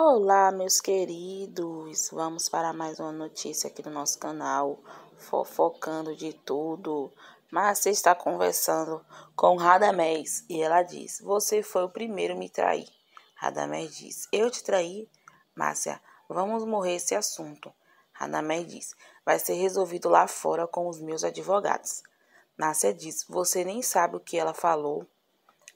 Olá, meus queridos! Vamos para mais uma notícia aqui do nosso canal, fofocando de tudo. Márcia está conversando com Radamés e ela diz: Você foi o primeiro a me trair. Radamés diz: Eu te traí? Márcia, vamos morrer esse assunto. Radamés diz: Vai ser resolvido lá fora com os meus advogados. Márcia diz: Você nem sabe o que ela falou.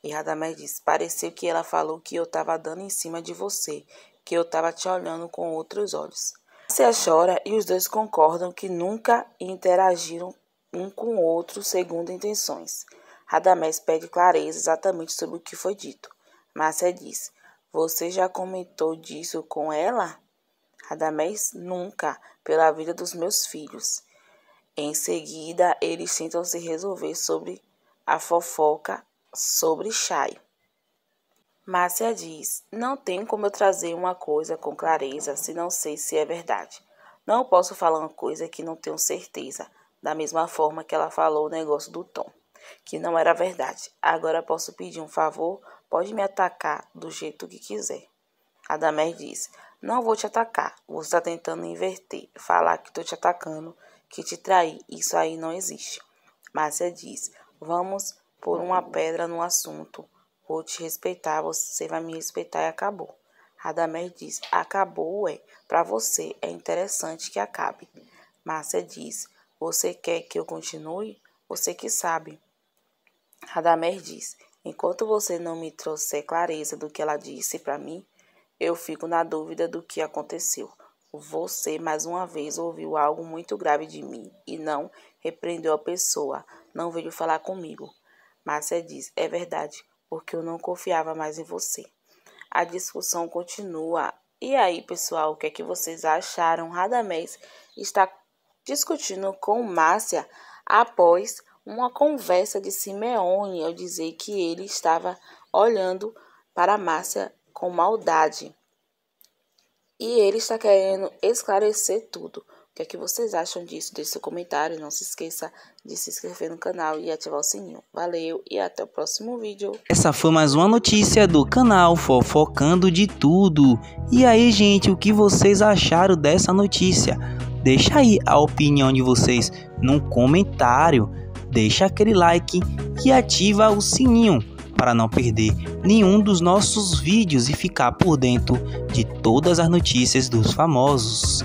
E Radamés diz: Pareceu que ela falou que eu estava dando em cima de você que eu estava te olhando com outros olhos. Você chora e os dois concordam que nunca interagiram um com o outro segundo intenções. Radamés pede clareza exatamente sobre o que foi dito. Márcia diz: Você já comentou disso com ela? Radamés: Nunca, pela vida dos meus filhos. Em seguida, eles tentam se resolver sobre a fofoca sobre Chay. Márcia diz: Não tem como eu trazer uma coisa com clareza se não sei se é verdade. Não posso falar uma coisa que não tenho certeza, da mesma forma que ela falou o negócio do Tom, que não era verdade. Agora posso pedir um favor, pode me atacar do jeito que quiser. Adamés diz: Não vou te atacar, você está tentando inverter, falar que estou te atacando, que te traí, isso aí não existe. Márcia diz: Vamos por uma pedra no assunto Vou te respeitar, você vai me respeitar e acabou. Radamés diz: Acabou, é. Para você é interessante que acabe. Márcia diz: Você quer que eu continue? Você que sabe. Radamés diz: Enquanto você não me trouxer clareza do que ela disse para mim, eu fico na dúvida do que aconteceu. Você mais uma vez ouviu algo muito grave de mim e não repreendeu a pessoa, não veio falar comigo. Márcia diz: É verdade, porque eu não confiava mais em você. A discussão continua. E aí, pessoal, o que é que vocês acharam? Radamés está discutindo com Márcia após uma conversa de Simeone ao dizer que ele estava olhando para Márcia com maldade. E ele está querendo esclarecer tudo. O que é que vocês acham disso? Deixe seu comentário. Não se esqueça de se inscrever no canal e ativar o sininho. Valeu e até o próximo vídeo. Essa foi mais uma notícia do canal Fofocando de Tudo. E aí, gente, o que vocês acharam dessa notícia? Deixa aí a opinião de vocês num comentário. Deixa aquele like e ativa o sininho para não perder nenhum dos nossos vídeos e ficar por dentro de todas as notícias dos famosos